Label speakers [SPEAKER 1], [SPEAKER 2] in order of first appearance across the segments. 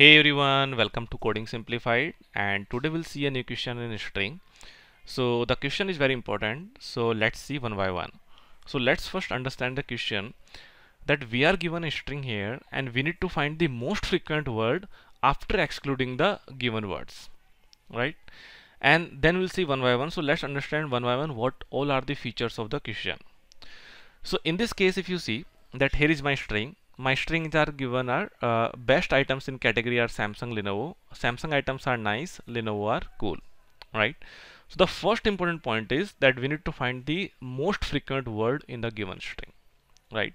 [SPEAKER 1] Hey everyone, welcome to Coding Simplified and today we'll see an equation in string. So the question is very important. So let's see one by one. So let's first understand the question that we are given a string here and we need to find the most frequent word after excluding the given words, right? And then we'll see one by one. So let's understand one by one what all are the features of the question. So in this case, if you see that here is my string my strings are given are uh, best items in category are Samsung Lenovo Samsung items are nice Lenovo are cool right so the first important point is that we need to find the most frequent word in the given string right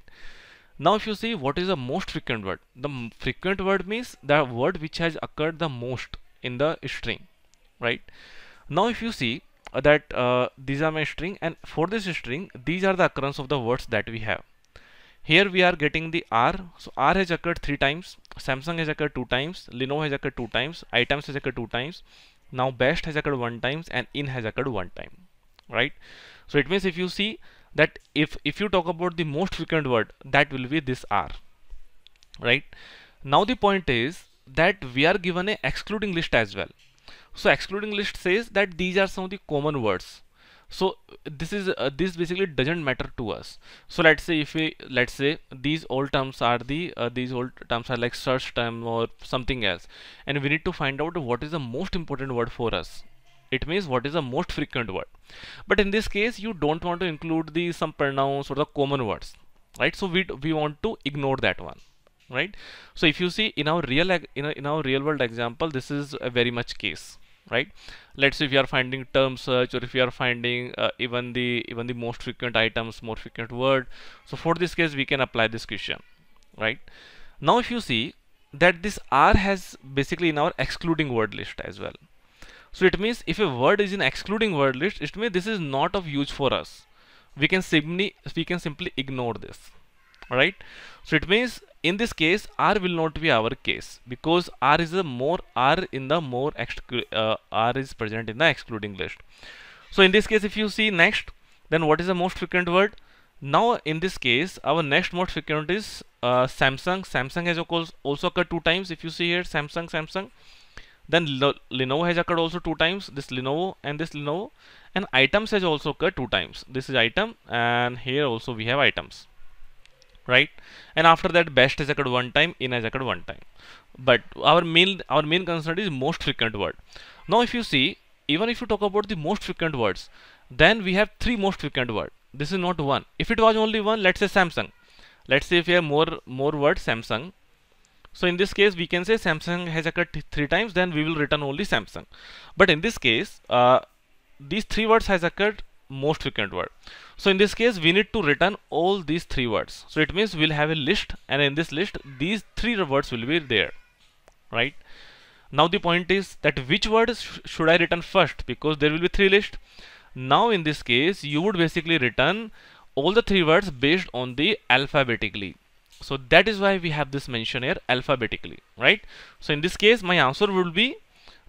[SPEAKER 1] now if you see what is the most frequent word the frequent word means the word which has occurred the most in the string right now if you see uh, that uh, these are my string and for this string these are the occurrence of the words that we have here we are getting the R so R has occurred three times Samsung has occurred two times Lenovo has occurred two times items has occurred two times now best has occurred one times and in has occurred one time right so it means if you see that if if you talk about the most frequent word that will be this R right now the point is that we are given a excluding list as well so excluding list says that these are some of the common words so this is uh, this basically doesn't matter to us so let's say if we let's say these old terms are the uh, these old terms are like search term or something else and we need to find out what is the most important word for us it means what is the most frequent word but in this case you don't want to include the some pronouns or the common words right so we we want to ignore that one right so if you see in our real in, a, in our real world example this is a very much case right let's say if you are finding term search or if you are finding uh, even the even the most frequent items more frequent word so for this case we can apply this question right now if you see that this r has basically in our excluding word list as well so it means if a word is in excluding word list it means this is not of use for us we can simply we can simply ignore this all right so it means in this case r will not be our case because r is a more r in the more uh, r is present in the excluding list so in this case if you see next then what is the most frequent word now in this case our next most frequent is uh, Samsung Samsung has also occurred two times if you see here Samsung Samsung then Lenovo has occurred also two times this Lenovo and this Lenovo and items has also occurred two times this is item and here also we have items right and after that best is occurred one time in has occurred one time but our main our main concern is most frequent word now if you see even if you talk about the most frequent words then we have three most frequent word this is not one if it was only one let's say samsung let's say if you have more more words samsung so in this case we can say samsung has occurred three times then we will return only samsung but in this case uh, these three words has occurred most frequent word so in this case we need to return all these three words so it means we'll have a list and in this list these three words will be there right now the point is that which words sh should I return first because there will be three list now in this case you would basically return all the three words based on the alphabetically so that is why we have this mention here alphabetically right so in this case my answer would be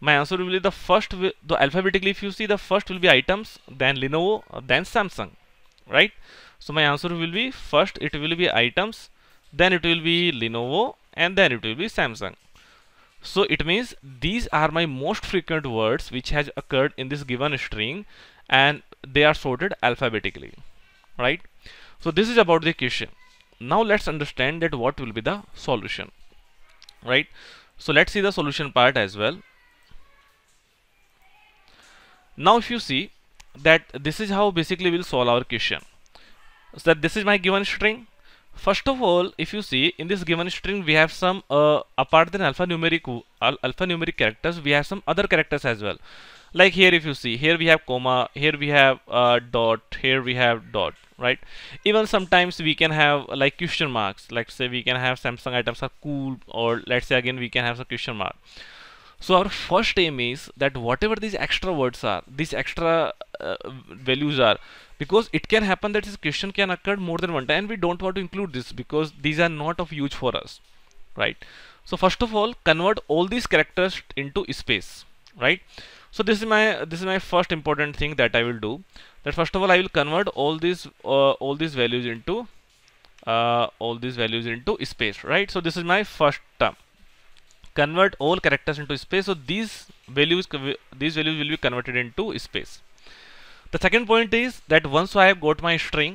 [SPEAKER 1] my answer will be the first the alphabetically if you see the first will be items then Lenovo then Samsung right so my answer will be first it will be items then it will be Lenovo and then it will be Samsung so it means these are my most frequent words which has occurred in this given string and they are sorted alphabetically right so this is about the question now let's understand that what will be the solution right so let's see the solution part as well now if you see that this is how basically we'll solve our question so that this is my given string first of all if you see in this given string we have some uh, apart than alphanumeric al alphanumeric characters we have some other characters as well like here if you see here we have comma here we have uh, dot here we have dot right even sometimes we can have like question marks like say we can have samsung items are cool or let's say again we can have some question mark so our first aim is that whatever these extra words are, these extra uh, values are, because it can happen that this question can occur more than one time and we don't want to include this because these are not of use for us, right? So first of all, convert all these characters into space, right? So this is my this is my first important thing that I will do. That first of all, I will convert all these uh, all these values into uh, all these values into space, right? So this is my first term convert all characters into space so these values these values will be converted into space the second point is that once I have got my string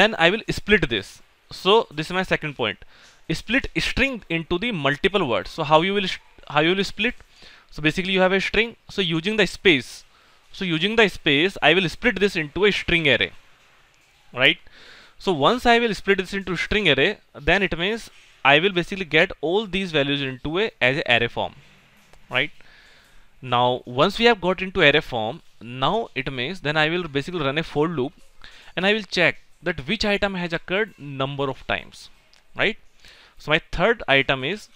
[SPEAKER 1] then I will split this so this is my second point split string into the multiple words so how you will how you will split so basically you have a string so using the space so using the space I will split this into a string array right so once I will split this into string array then it means I will basically get all these values into a as a array form right now once we have got into array form now it means then I will basically run a for loop and I will check that which item has occurred number of times right so my third item is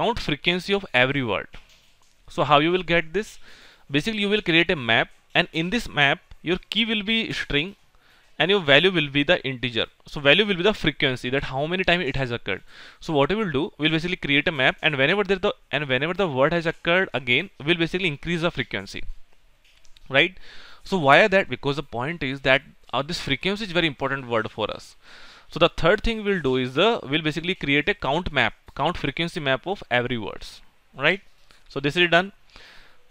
[SPEAKER 1] count frequency of every word so how you will get this basically you will create a map and in this map your key will be string and your value will be the integer so value will be the frequency that how many times it has occurred so what we will do we'll basically create a map and whenever the and whenever the word has occurred again we'll basically increase the frequency right so why that because the point is that uh, this frequency is very important word for us so the third thing we'll do is the we'll basically create a count map count frequency map of every words right so this is done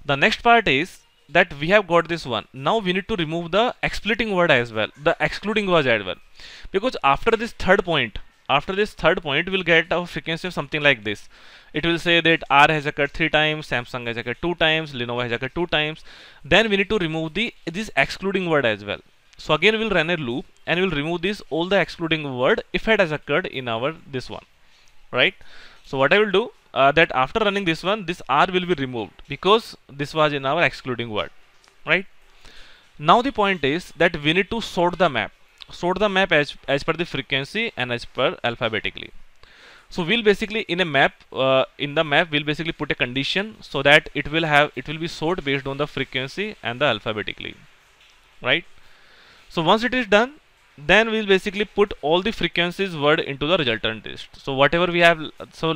[SPEAKER 1] the next part is that we have got this one now we need to remove the excluding word as well the excluding word as well because after this third point after this third point we'll get a frequency of something like this it will say that R has occurred three times Samsung has occurred two times Lenovo has occurred two times then we need to remove the this excluding word as well so again we'll run a loop and we'll remove this all the excluding word if it has occurred in our this one right so what I will do uh, that after running this one this r will be removed because this was in our excluding word right now the point is that we need to sort the map sort the map as as per the frequency and as per alphabetically so we'll basically in a map uh, in the map we'll basically put a condition so that it will have it will be sorted based on the frequency and the alphabetically right so once it is done then we'll basically put all the frequencies word into the resultant list so whatever we have so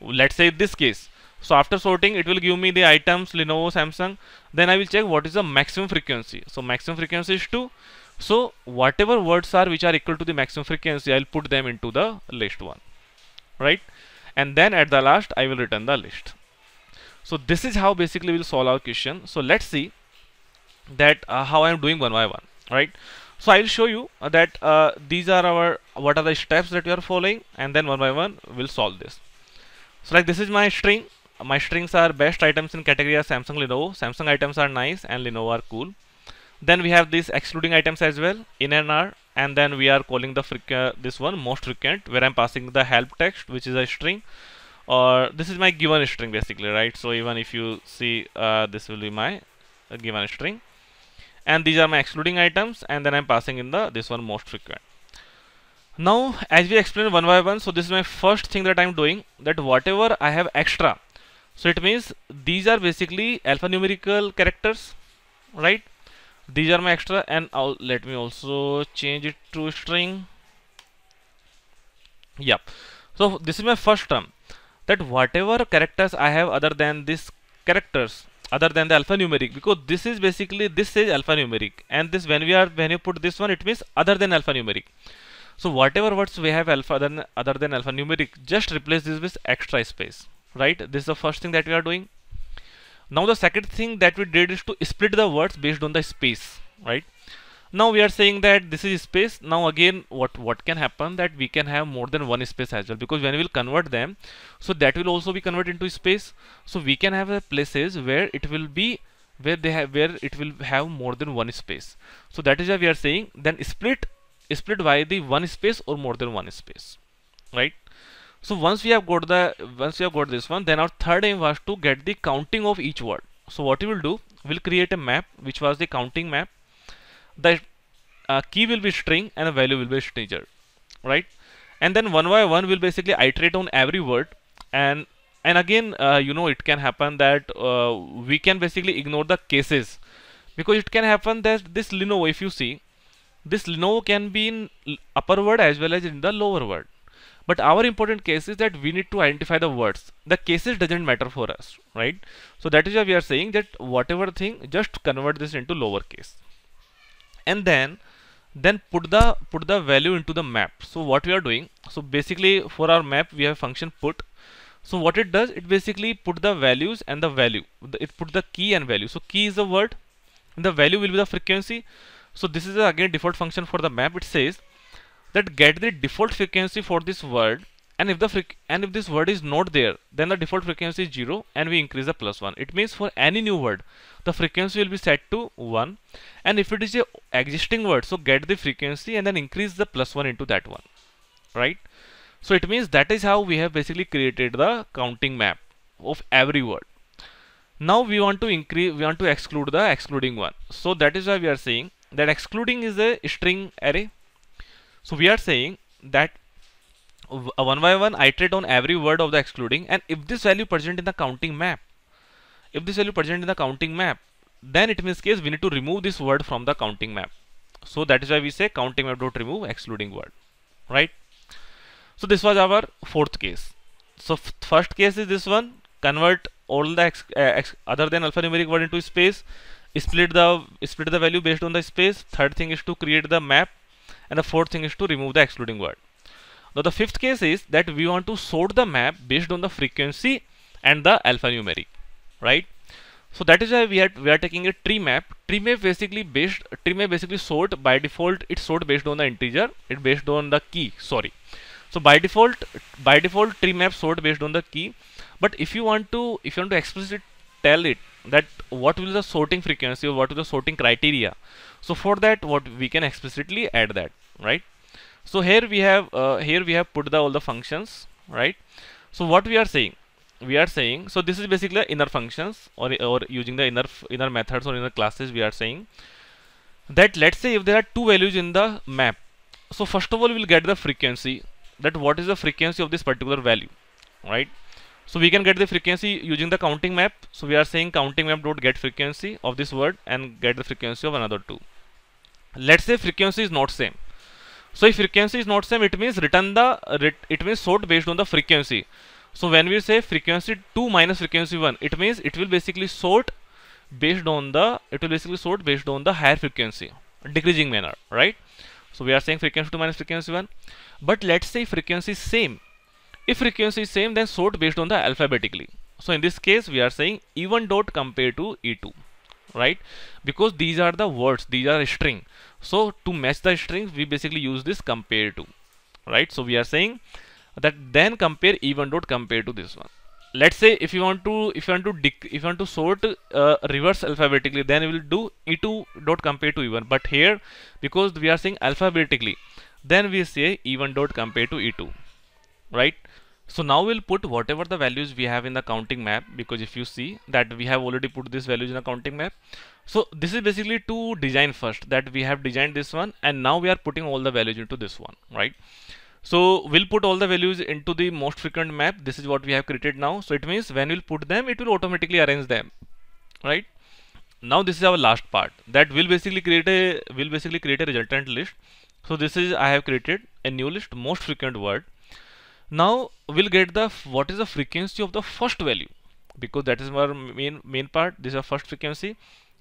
[SPEAKER 1] let's say this case so after sorting it will give me the items Lenovo Samsung then I will check what is the maximum frequency so maximum frequency is 2 so whatever words are which are equal to the maximum frequency I'll put them into the list one right and then at the last I will return the list so this is how basically we'll solve our question so let's see that uh, how I'm doing one by one right so I'll show you that uh, these are our what are the steps that we are following and then one by one we'll solve this so like this is my string. My strings are best items in category are Samsung Lenovo. Samsung items are nice and Lenovo are cool. Then we have these excluding items as well in and R and then we are calling the uh, this one most frequent where I'm passing the help text which is a string or this is my given string basically right so even if you see uh, this will be my uh, given string and these are my excluding items and then I'm passing in the this one most frequent now as we explained one by one so this is my first thing that I'm doing that whatever I have extra so it means these are basically alphanumerical characters right these are my extra and I'll let me also change it to string yep so this is my first term that whatever characters I have other than these characters other than the alphanumeric because this is basically this is alphanumeric and this when we are when you put this one it means other than alphanumeric so whatever words we have alpha than other than alphanumeric, just replace this with extra space, right? This is the first thing that we are doing. Now the second thing that we did is to split the words based on the space, right? Now we are saying that this is space. Now again, what, what can happen that we can have more than one space as well because when we will convert them, so that will also be converted into space. So we can have places where it will be where they have where it will have more than one space so that is why we are saying then split split by the one space or more than one space right so once we have got the once we have got this one then our third aim was to get the counting of each word so what we will do we'll create a map which was the counting map the uh, key will be string and the value will be integer right and then one by one we'll basically iterate on every word and and again uh, you know it can happen that uh, we can basically ignore the cases because it can happen that this Lenovo if you see this Lenovo can be in upper word as well as in the lower word. But our important case is that we need to identify the words. The cases doesn't matter for us, right? So that is why we are saying that whatever thing, just convert this into lowercase. And then then put the put the value into the map so what we are doing so basically for our map we have function put so what it does it basically put the values and the value it put the key and value so key is a word the value will be the frequency so this is again default function for the map it says that get the default frequency for this word and if the and if this word is not there then the default frequency is 0 and we increase the plus 1 it means for any new word the frequency will be set to 1 and if it is a existing word so get the frequency and then increase the plus 1 into that one right so it means that is how we have basically created the counting map of every word now we want to increase we want to exclude the excluding one so that is why we are saying that excluding is a string array so we are saying that one by one iterate on every word of the excluding and if this value present in the counting map if this value present in the counting map then it means case we need to remove this word from the counting map so that is why we say counting map dot remove excluding word right so this was our fourth case so first case is this one convert all the uh, other than alphanumeric word into space split the split the value based on the space third thing is to create the map and the fourth thing is to remove the excluding word now the fifth case is that we want to sort the map based on the frequency and the alphanumeric right so that is why we are we are taking a tree map tree map basically based tree map basically sort by default it's sort based on the integer it based on the key sorry so by default by default tree map sort based on the key but if you want to if you want to explicitly tell it that what will the sorting frequency or what will the sorting criteria so for that what we can explicitly add that right so here we have uh, here we have put the all the functions right so what we are saying we are saying so this is basically inner functions or or using the inner inner methods or inner classes we are saying that let's say if there are two values in the map so first of all we'll get the frequency that what is the frequency of this particular value right so we can get the frequency using the counting map. So we are saying counting map dot get frequency of this word and get the frequency of another two. Let's say frequency is not same. So if frequency is not same, it means return the it means sort based on the frequency. So when we say frequency two minus frequency one, it means it will basically sort based on the it will basically sort based on the higher frequency decreasing manner, right? So we are saying frequency two minus frequency one. But let's say frequency same if frequency is same, then sort based on the alphabetically. So in this case, we are saying even dot compared to E2, right? Because these are the words, these are string. So to match the strings, we basically use this compare to, right? So we are saying that then compare even dot compared to this one let's say if you want to if you want to if you want to sort uh, reverse alphabetically then we will do e2 dot compare to e1 but here because we are saying alphabetically then we say e1 dot compare to e2 right so now we'll put whatever the values we have in the counting map because if you see that we have already put these values in a counting map. So this is basically to design first that we have designed this one and now we are putting all the values into this one, right? So we'll put all the values into the most frequent map. This is what we have created now. So it means when we'll put them, it will automatically arrange them, right? Now this is our last part that will basically create a will basically create a resultant list. So this is I have created a new list most frequent word now we'll get the what is the frequency of the first value because that is our main main part this is our first frequency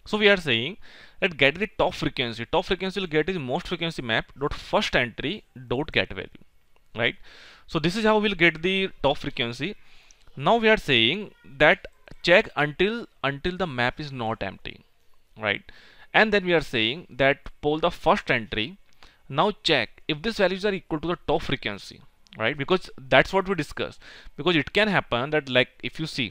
[SPEAKER 1] so we are saying that get the top frequency top frequency will get is most frequency map dot first entry dot get value right so this is how we'll get the top frequency now we are saying that check until until the map is not empty right and then we are saying that pull the first entry now check if these values are equal to the top frequency right because that's what we discussed because it can happen that like if you see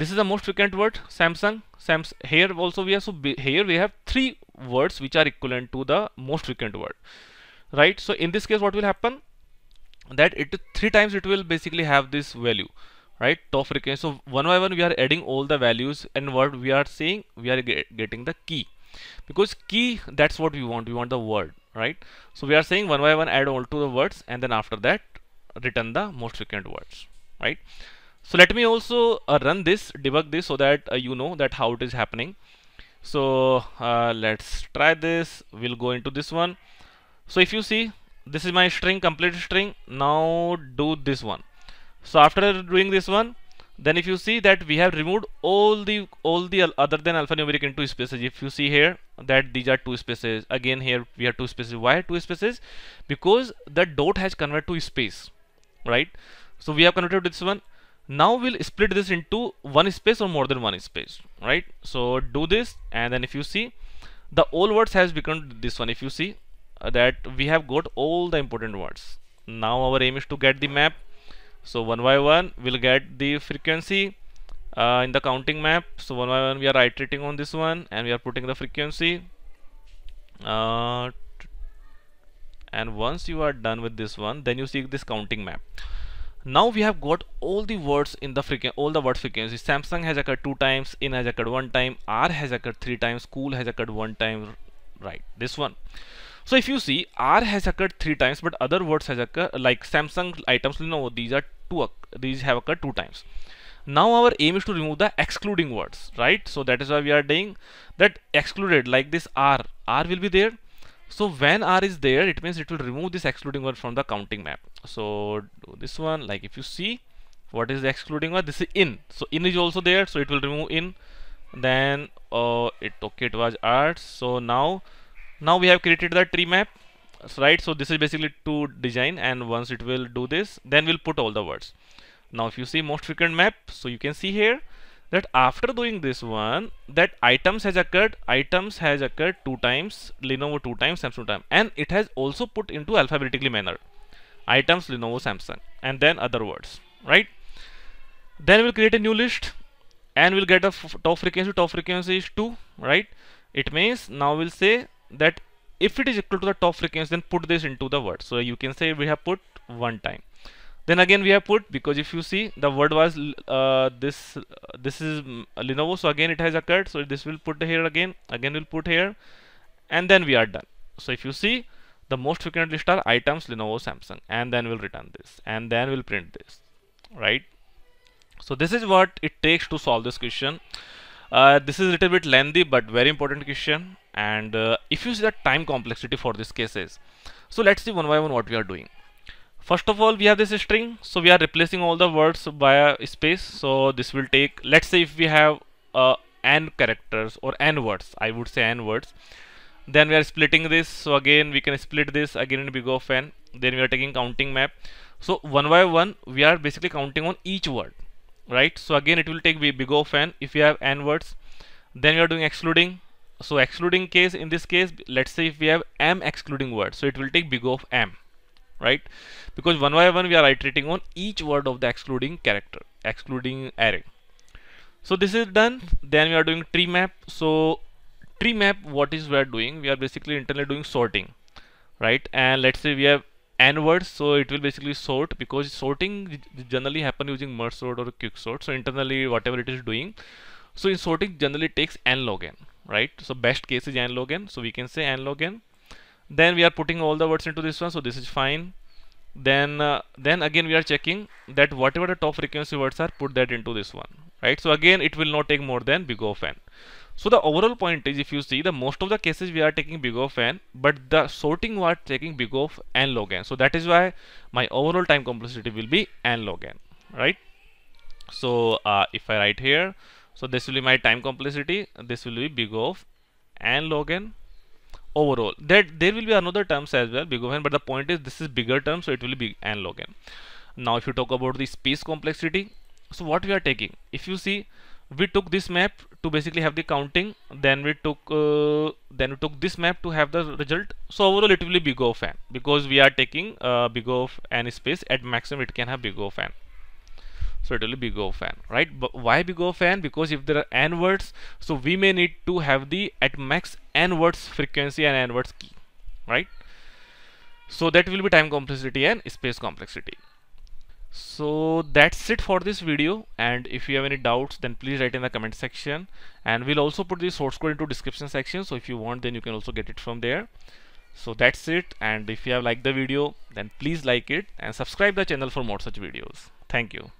[SPEAKER 1] this is the most frequent word Samsung Sam's here also we have so here we have three words which are equivalent to the most frequent word right so in this case what will happen that it three times it will basically have this value right top frequency so one by one we are adding all the values and what we are saying we are get, getting the key because key that's what we want we want the word right so we are saying one by one add all to the words and then after that written the most frequent words right so let me also uh, run this debug this so that uh, you know that how it is happening so uh, let's try this we'll go into this one so if you see this is my string complete string now do this one so after doing this one then if you see that we have removed all the all the other than alphanumeric into spaces if you see here that these are two spaces again here we have two spaces why two spaces because the dot has converted to space right so we have connected this one now we'll split this into one space or more than one space right so do this and then if you see the all words has become this one if you see uh, that we have got all the important words now our aim is to get the map so one by one we'll get the frequency uh, in the counting map so one by one we are iterating on this one and we are putting the frequency uh, and once you are done with this one then you see this counting map now we have got all the words in the frequency all the word frequency samsung has occurred two times in has occurred one time r has occurred three times cool has occurred one time right this one so if you see r has occurred three times but other words has occurred like samsung items you know these are two these have occurred two times now our aim is to remove the excluding words right so that is why we are doing that excluded like this r r will be there so when r is there it means it will remove this excluding word from the counting map so this one like if you see what is the excluding word? this is in so in is also there so it will remove in then uh, it okay it was r so now now we have created the tree map right so this is basically to design and once it will do this then we'll put all the words now if you see most frequent map so you can see here that after doing this one that items has occurred items has occurred two times Lenovo two times Samsung time and it has also put into alphabetically manner items Lenovo Samsung and then other words right then we'll create a new list and we'll get a top frequency top frequency is 2 right it means now we'll say that if it is equal to the top frequency then put this into the word so you can say we have put one time then again we have put because if you see the word was uh, this uh, this is mm, Lenovo so again it has occurred so this will put here again again we'll put here and then we are done so if you see the most frequent list are items Lenovo Samsung and then we'll return this and then we'll print this right so this is what it takes to solve this question uh, this is a little bit lengthy but very important question and uh, if you see the time complexity for these cases so let's see one by one what we are doing first of all we have this string so we are replacing all the words by a space so this will take let's say if we have uh, n characters or n words I would say n words then we are splitting this so again we can split this again in big of n then we are taking counting map so one by one we are basically counting on each word right so again it will take big of n if you have n words then we are doing excluding so excluding case in this case let's say if we have m excluding words, so it will take big of m right because one by one we are iterating on each word of the excluding character excluding array so this is done then we are doing tree map so tree map what is we are doing we are basically internally doing sorting right and let's say we have n words so it will basically sort because sorting generally happen using merge sort or quick sort so internally whatever it is doing so in sorting generally takes n log n right so best case is n log n so we can say n log n then we are putting all the words into this one so this is fine then uh, then again we are checking that whatever the top frequency words are put that into this one right so again it will not take more than big O of n so the overall point is if you see the most of the cases we are taking big O of n but the sorting we are taking big O of n log n so that is why my overall time complexity will be n log n right so uh, if I write here so this will be my time complexity this will be big O of n log n overall that there will be another terms as well big of n but the point is this is bigger term so it will be n log n now if you talk about the space complexity so what we are taking if you see we took this map to basically have the counting then we took uh, then we took this map to have the result so overall it will be big of n because we are taking uh, big of n space at maximum it can have big of n so it will be big O right but why big O fan? because if there are n words so we may need to have the at max n words frequency and n words key right so that will be time complexity and space complexity so that's it for this video and if you have any doubts then please write in the comment section and we'll also put the source code into description section so if you want then you can also get it from there so that's it and if you have liked the video then please like it and subscribe the channel for more such videos thank you